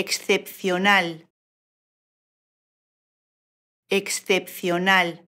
excepcional, excepcional.